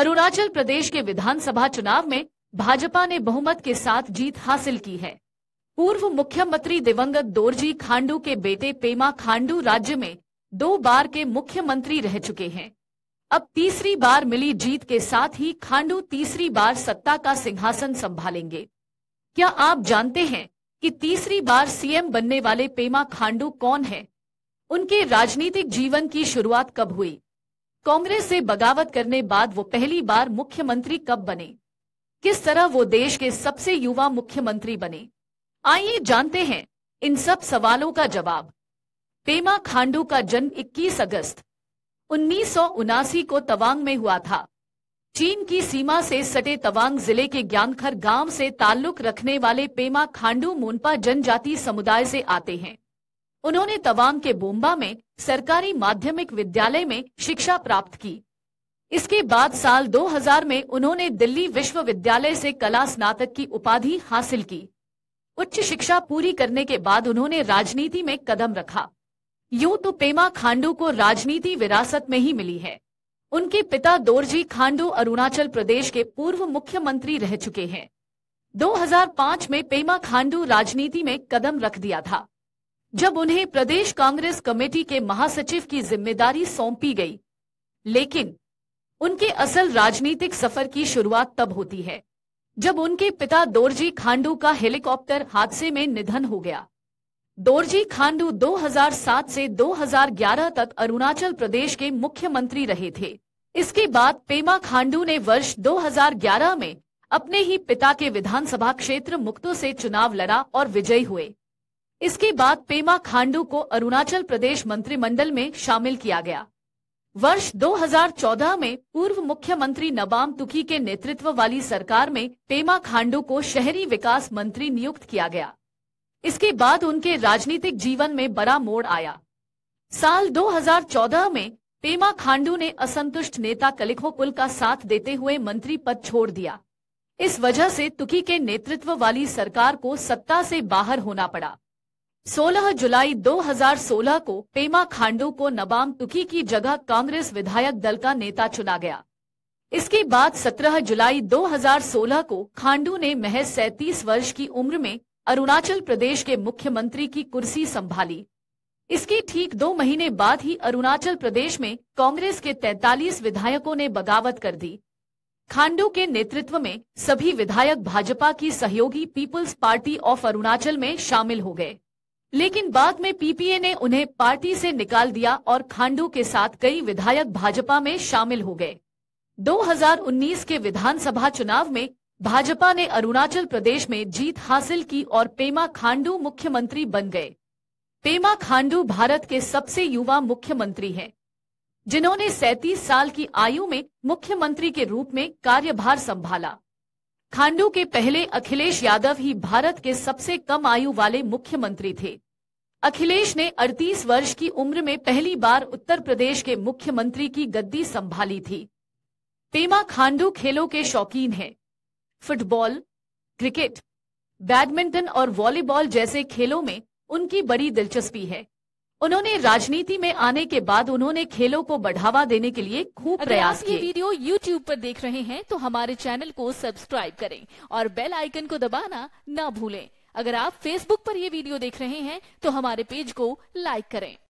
अरुणाचल प्रदेश के विधानसभा चुनाव में भाजपा ने बहुमत के साथ जीत हासिल की है पूर्व मुख्यमंत्री दिवंगत दोरजी खांडू के बेटे पेमा खांडू राज्य में दो बार के मुख्यमंत्री रह चुके हैं अब तीसरी बार मिली जीत के साथ ही खांडू तीसरी बार सत्ता का सिंहासन संभालेंगे क्या आप जानते हैं कि तीसरी बार सीएम बनने वाले पेमा खांडू कौन है उनके राजनीतिक जीवन की शुरुआत कब हुई कांग्रेस से बगावत करने बाद वो पहली बार मुख्यमंत्री कब बने किस तरह वो देश के सबसे युवा मुख्यमंत्री बने आइए जानते हैं इन सब सवालों का जवाब पेमा खांडू का जन्म 21 अगस्त उन्नीस को तवांग में हुआ था चीन की सीमा से सटे तवांग जिले के ज्ञानखर गांव से ताल्लुक रखने वाले पेमा खांडू मोनपा जनजाति समुदाय से आते हैं उन्होंने तवांग के बोम्बा में सरकारी माध्यमिक विद्यालय में शिक्षा प्राप्त की इसके बाद साल 2000 में उन्होंने दिल्ली विश्वविद्यालय से कला स्नातक की उपाधि हासिल की उच्च शिक्षा पूरी करने के बाद उन्होंने राजनीति में कदम रखा यूं तो पेमा खांडू को राजनीति विरासत में ही मिली है उनके पिता दोरजी खांडू अरुणाचल प्रदेश के पूर्व मुख्यमंत्री रह चुके हैं 2005 में पेमा खांडू राजनीति में कदम रख दिया था जब उन्हें प्रदेश कांग्रेस कमेटी के महासचिव की जिम्मेदारी सौंपी गई लेकिन उनके असल राजनीतिक सफर की शुरुआत तब होती है जब उनके पिता दोरजी खांडू का हेलीकॉप्टर हादसे में निधन हो गया दोरजी खांडू 2007 से 2011 तक अरुणाचल प्रदेश के मुख्यमंत्री रहे थे इसके बाद पेमा खांडू ने वर्ष 2011 में अपने ही पिता के विधानसभा क्षेत्र मुक्तो से चुनाव लड़ा और विजयी हुए इसके बाद पेमा खांडू को अरुणाचल प्रदेश मंत्रिमंडल में शामिल किया गया वर्ष 2014 में पूर्व मुख्यमंत्री नबाम तुकी के नेतृत्व वाली सरकार में पेमा खांडू को शहरी विकास मंत्री नियुक्त किया गया इसके बाद उनके राजनीतिक जीवन में बड़ा मोड़ आया साल 2014 में पेमा खांडू ने असंतुष्ट नेता कलिखो पुल का साथ देते हुए मंत्री पद छोड़ दिया इस वजह से तुकी के नेतृत्व वाली सरकार को सत्ता से बाहर होना पड़ा 16 जुलाई 2016 को पेमा खांडू को नबाम तुकी की जगह कांग्रेस विधायक दल का नेता चुना गया इसके बाद 17 जुलाई 2016 को खांडू ने महज सैतीस वर्ष की उम्र में अरुणाचल प्रदेश के मुख्यमंत्री की कुर्सी संभाली इसके ठीक दो महीने बाद ही अरुणाचल प्रदेश में कांग्रेस के 43 विधायकों ने बगावत कर दी खांडू के नेतृत्व में सभी विधायक भाजपा की सहयोगी पीपुल्स पार्टी ऑफ अरुणाचल में शामिल हो गए लेकिन बाद में पीपीए ने उन्हें पार्टी से निकाल दिया और खांडू के साथ कई विधायक भाजपा में शामिल हो गए 2019 के विधानसभा चुनाव में भाजपा ने अरुणाचल प्रदेश में जीत हासिल की और पेमा खांडू मुख्यमंत्री बन गए पेमा खांडू भारत के सबसे युवा मुख्यमंत्री हैं जिन्होंने सैतीस साल की आयु में मुख्यमंत्री के रूप में कार्यभार संभाला खांडू के पहले अखिलेश यादव ही भारत के सबसे कम आयु वाले मुख्यमंत्री थे अखिलेश ने 38 वर्ष की उम्र में पहली बार उत्तर प्रदेश के मुख्यमंत्री की गद्दी संभाली थी पेमा खांडू खेलों के शौकीन हैं। फुटबॉल क्रिकेट बैडमिंटन और वॉलीबॉल जैसे खेलों में उनकी बड़ी दिलचस्पी है उन्होंने राजनीति में आने के बाद उन्होंने खेलों को बढ़ावा देने के लिए खूब प्रयास किए। ये वीडियो YouTube पर देख रहे हैं तो हमारे चैनल को सब्सक्राइब करें और बेल आइकन को दबाना ना भूलें अगर आप Facebook पर ये वीडियो देख रहे हैं तो हमारे पेज को लाइक करें